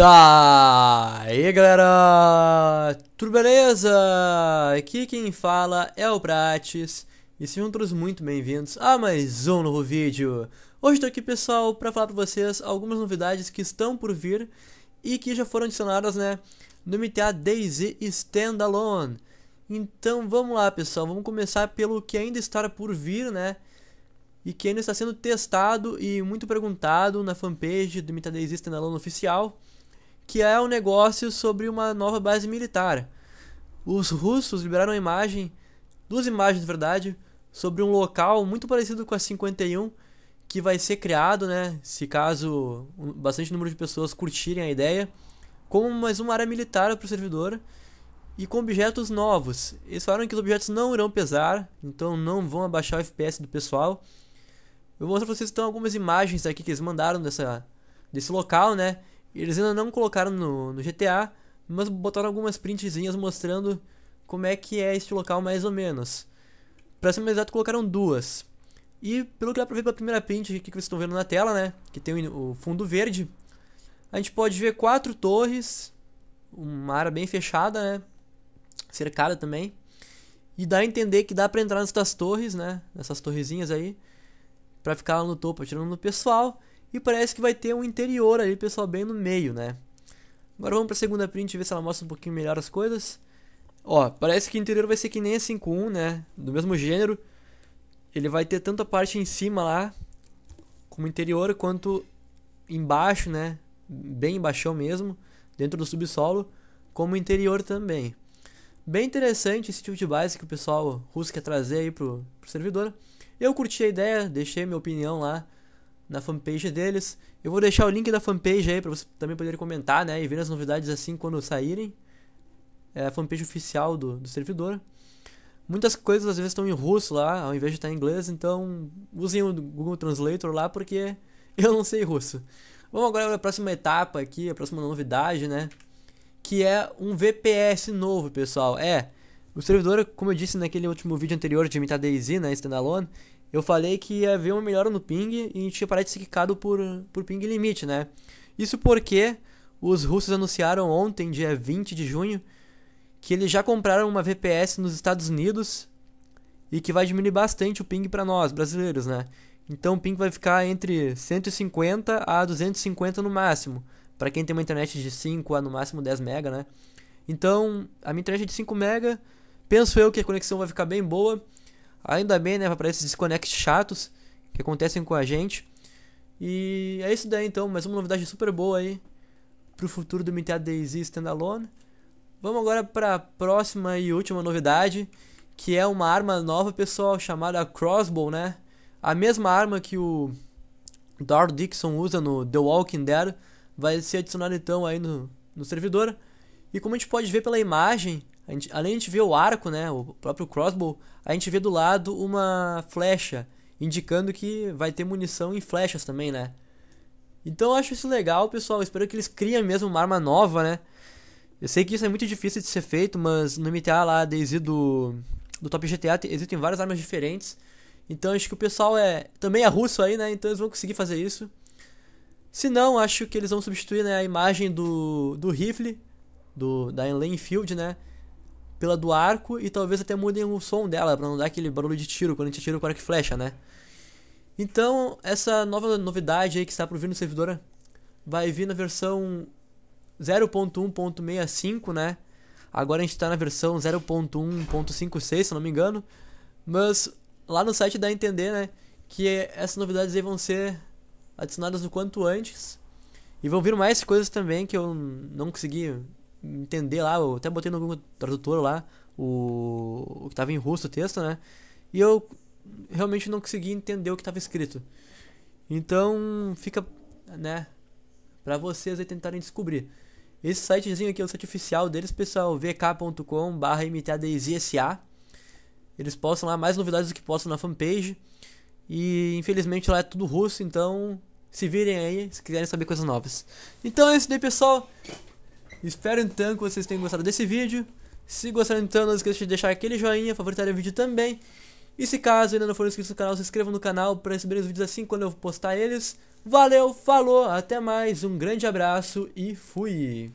Daí galera, tudo beleza? Aqui quem fala é o Prates e sejam todos muito bem-vindos a mais um novo vídeo. Hoje estou aqui pessoal para falar para vocês algumas novidades que estão por vir e que já foram adicionadas né, no MTA Daisy Standalone. Então vamos lá pessoal, vamos começar pelo que ainda está por vir né, e que ainda está sendo testado e muito perguntado na fanpage do MTA Daisy Standalone oficial que é um negócio sobre uma nova base militar. Os russos liberaram imagem, duas imagens, na verdade, sobre um local muito parecido com a 51 que vai ser criado, né, se caso um, bastante número de pessoas curtirem a ideia, como mais uma área militar para o servidor e com objetos novos. Eles falaram que os objetos não irão pesar, então não vão abaixar o FPS do pessoal. Eu vou mostrar para vocês então algumas imagens aqui que eles mandaram dessa, desse local, né? Eles ainda não colocaram no, no GTA, mas botaram algumas printzinhas mostrando como é que é este local mais ou menos. Pra ser mais exato, colocaram duas. E pelo que dá pra ver pela primeira print aqui que vocês estão vendo na tela, né? Que tem o fundo verde. A gente pode ver quatro torres, uma área bem fechada, né? Cercada também. E dá a entender que dá para entrar nessas torres, né? Nessas torrezinhas aí. para ficar lá no topo, atirando no pessoal. E parece que vai ter um interior ali, pessoal, bem no meio, né? Agora vamos para a segunda print e ver se ela mostra um pouquinho melhor as coisas. Ó, parece que o interior vai ser que nem a 5.1, né? Do mesmo gênero. Ele vai ter tanto a parte em cima lá, como interior, quanto embaixo, né? Bem embaixo mesmo, dentro do subsolo, como interior também. Bem interessante esse tipo de base que o pessoal russo quer trazer aí pro, pro servidor. Eu curti a ideia, deixei minha opinião lá na fanpage deles. Eu vou deixar o link da fanpage aí para vocês também poderem comentar, né? E ver as novidades assim quando saírem. É a fanpage oficial do, do servidor. Muitas coisas às vezes estão em russo lá, ao invés de estar em inglês, então usem o Google Translator lá porque eu não sei russo. Vamos agora para a próxima etapa aqui, a próxima novidade, né? Que é um VPS novo, pessoal. É, o servidor, como eu disse naquele último vídeo anterior de imitar Daisy, né, standalone, eu falei que ia haver uma melhora no ping e a gente tinha parado de ser quicado por, por ping limite, né? Isso porque os russos anunciaram ontem, dia 20 de junho, que eles já compraram uma VPS nos Estados Unidos e que vai diminuir bastante o ping para nós, brasileiros, né? Então o ping vai ficar entre 150 a 250 no máximo, para quem tem uma internet de 5 a no máximo 10 mega, né? Então, a minha internet é de 5 mega, penso eu que a conexão vai ficar bem boa. Ainda bem, né, para esses desconects chatos que acontecem com a gente. E é isso daí então, mais uma novidade super boa aí pro futuro do MTA Daisy Standalone. Vamos agora para a próxima e última novidade, que é uma arma nova, pessoal, chamada Crossbow, né? A mesma arma que o Dar Dixon usa no The Walking Dead vai ser adicionada então aí no, no servidor. E como a gente pode ver pela imagem, gente, além de ver o arco, né, o próprio crossbow, a gente vê do lado uma flecha, indicando que vai ter munição em flechas também, né? Então eu acho isso legal, pessoal. Eu espero que eles criem mesmo uma arma nova, né? Eu sei que isso é muito difícil de ser feito, mas no MTA lá, desde do, do Top GTA, existem várias armas diferentes. Então acho que o pessoal é também é russo aí, né? Então eles vão conseguir fazer isso. Se não, acho que eles vão substituir né, a imagem do, do rifle, do, da Field, né? pela do arco e talvez até mudem o som dela para não dar aquele barulho de tiro quando a gente atira com arco e flecha, né? Então, essa nova novidade aí que está por vir no servidor vai vir na versão 0.1.65, né? Agora a gente está na versão 0.1.56, se não me engano. Mas lá no site dá a entender, né? Que essas novidades aí vão ser adicionadas o quanto antes. E vão vir mais coisas também que eu não consegui entender lá, eu até botei no Google Tradutor lá o, o que estava em russo o texto, né? E eu realmente não consegui entender o que estava escrito. Então, fica, né, para vocês aí tentarem descobrir. Esse sitezinho aqui é o site oficial deles, pessoal, vk.com/mtadizsa. Eles postam lá mais novidades do que postam na fanpage. E infelizmente lá é tudo russo, então se virem aí se quiserem saber coisas novas. Então é isso daí, pessoal. Espero então que vocês tenham gostado desse vídeo. Se gostaram então, não esqueça de deixar aquele joinha, favoritar o vídeo também. E se caso ainda não for inscrito no canal, se inscreva no canal para receber os vídeos assim quando eu postar eles. Valeu, falou, até mais, um grande abraço e fui!